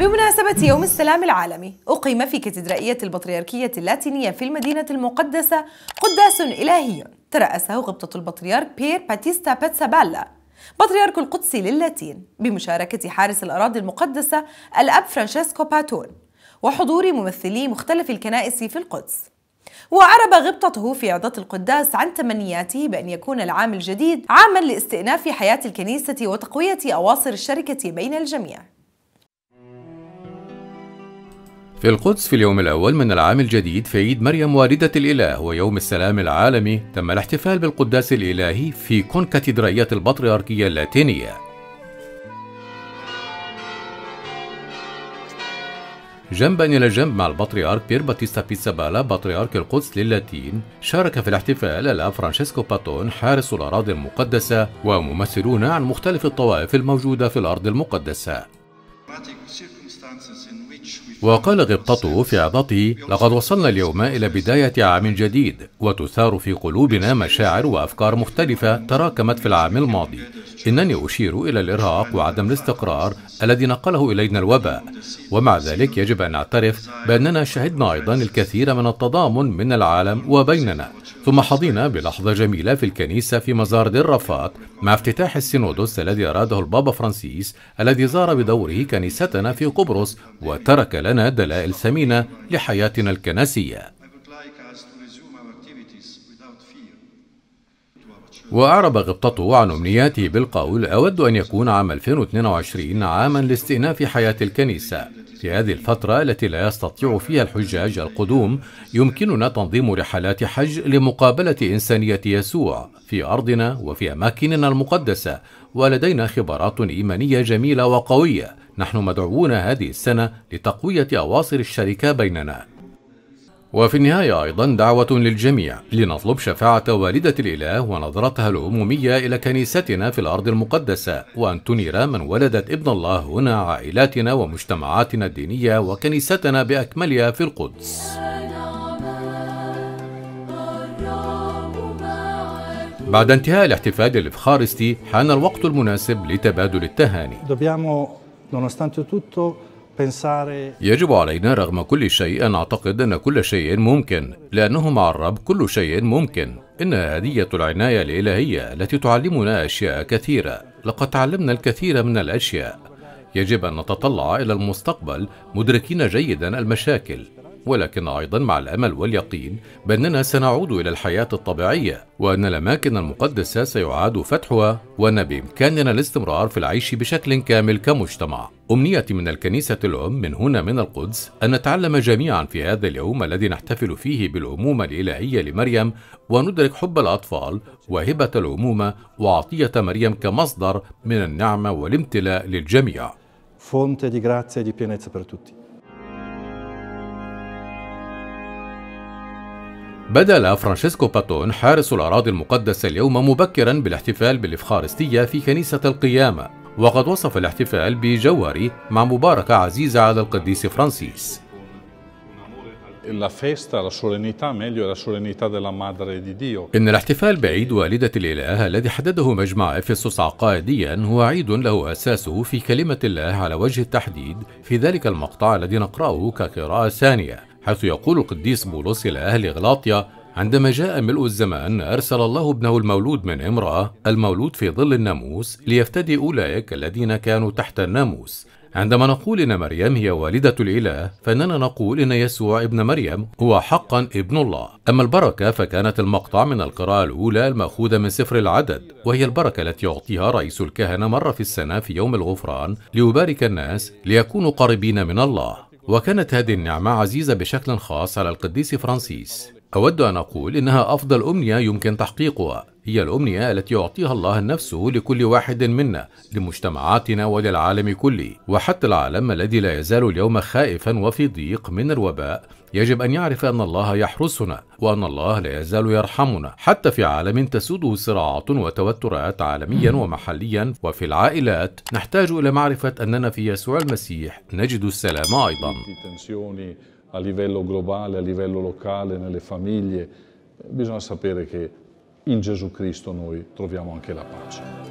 بمناسبة يوم السلام العالمي أقيم في كاتدرائية البطريركية اللاتينية في المدينة المقدسة قداس إلهي ترأسه غبطة البطريرك بير باتيستا باتسابالا بطريرك القدس للاتين بمشاركة حارس الأراضي المقدسة الأب فرانشيسكو باتون وحضور ممثلي مختلف الكنائس في القدس وعرب غبطته في عظة القداس عن تمنياته بأن يكون العام الجديد عاما لاستئناف حياة الكنيسة وتقوية أواصر الشركة بين الجميع في القدس في اليوم الأول من العام الجديد في عيد مريم والدة الإله ويوم السلام العالمي تم الاحتفال بالقداس الإلهي في كونكاتدرائية البطريركية اللاتينية جنبا إلى جنب مع البطريرك بير باتيستا بيسابالا بطريرك القدس للاتين شارك في الاحتفال الأب فرانشيسكو باتون حارس الأراضي المقدسة وممثلون عن مختلف الطوائف الموجودة في الأرض المقدسة وقال غبطته في عظته لقد وصلنا اليوم إلى بداية عام جديد وتثار في قلوبنا مشاعر وأفكار مختلفة تراكمت في العام الماضي إنني أشير إلى الإرهاق وعدم الاستقرار الذي نقله إلينا الوباء ومع ذلك يجب أن نعترف بأننا شهدنا أيضا الكثير من التضامن من العالم وبيننا ثم حظينا بلحظة جميلة في الكنيسة في مزار دير رفات مع افتتاح السينودوس الذي أراده البابا فرانسيس الذي زار بدوره كنيستنا في قبرص وترك لنا دلائل ثمينة لحياتنا الكنسية وأعرب غبطته عن أمنياته بالقول أود أن يكون عام 2022 عاما لاستئناف حياة الكنيسة في هذه الفترة التي لا يستطيع فيها الحجاج القدوم يمكننا تنظيم رحلات حج لمقابلة إنسانية يسوع في أرضنا وفي أماكننا المقدسة ولدينا خبرات إيمانية جميلة وقوية نحن مدعوون هذه السنة لتقوية أواصر الشركة بيننا وفي النهاية أيضا دعوة للجميع لنطلب شفاعة والدة الإله ونظرتها العمومية إلى كنيستنا في الأرض المقدسة وأن تنير من ولدت ابن الله هنا عائلاتنا ومجتمعاتنا الدينية وكنيستنا بأكملها في القدس بعد انتهاء الاحتفال الإفخارستي حان الوقت المناسب لتبادل التهاني يجب علينا رغم كل شيء أن نعتقد أن كل شيء ممكن لأنه مع الرب كل شيء ممكن إن هدية العناية الإلهية التي تعلمنا أشياء كثيرة لقد تعلمنا الكثير من الأشياء يجب أن نتطلع إلى المستقبل مدركين جيدا المشاكل ولكن أيضا مع الأمل واليقين بأننا سنعود إلى الحياة الطبيعية وأن الأماكن المقدسة سيعاد فتحها وأن بإمكاننا الاستمرار في العيش بشكل كامل كمجتمع أمنيتي من الكنيسة الأم من هنا من القدس أن نتعلم جميعا في هذا اليوم الذي نحتفل فيه بالامومه الإلهية لمريم وندرك حب الأطفال وهبة الامومه وعطية مريم كمصدر من النعمة والامتلاء للجميع. Fonte di grazia e di pienezza per tutti. بدل فرانشيسكو باتون حارس الأراضي المقدسة اليوم مبكرا بالاحتفال بالإفخارستية في كنيسة القيامة وقد وصف الاحتفال بجوهري مع مباركة عزيزة على القديس فرانسيس إن الاحتفال بعيد والدة الإله الذي حدده مجمع إفسوس عقائديا هو عيد له أساسه في كلمة الله على وجه التحديد في ذلك المقطع الذي نقرأه كقراءة ثانية حيث يقول القديس بولس إلى أهل غلاطيا عندما جاء ملء الزمان أرسل الله ابنه المولود من امرأة المولود في ظل الناموس ليفتدي أولئك الذين كانوا تحت الناموس عندما نقول إن مريم هي والدة الإله فإننا نقول إن يسوع ابن مريم هو حقا ابن الله أما البركة فكانت المقطع من القراءة الأولى المأخوذة من سفر العدد وهي البركة التي يعطيها رئيس الكهنة مرة في السنة في يوم الغفران ليبارك الناس ليكونوا قريبين من الله وكانت هذه النعمة عزيزة بشكل خاص على القديس فرانسيس أود أن أقول إنها أفضل أمنية يمكن تحقيقها هي الأمنية التي يعطيها الله نفسه لكل واحد منا لمجتمعاتنا وللعالم كله وحتى العالم الذي لا يزال اليوم خائفا وفي ضيق من الوباء يجب أن يعرف أن الله يحرسنا وأن الله لا يزال يرحمنا حتى في عالم تسوده صراعات وتوترات عالميا ومحليا وفي العائلات نحتاج إلى معرفة أننا في يسوع المسيح نجد السلام أيضا a livello globale, a livello locale, nelle famiglie, bisogna sapere che in Gesù Cristo noi troviamo anche la pace.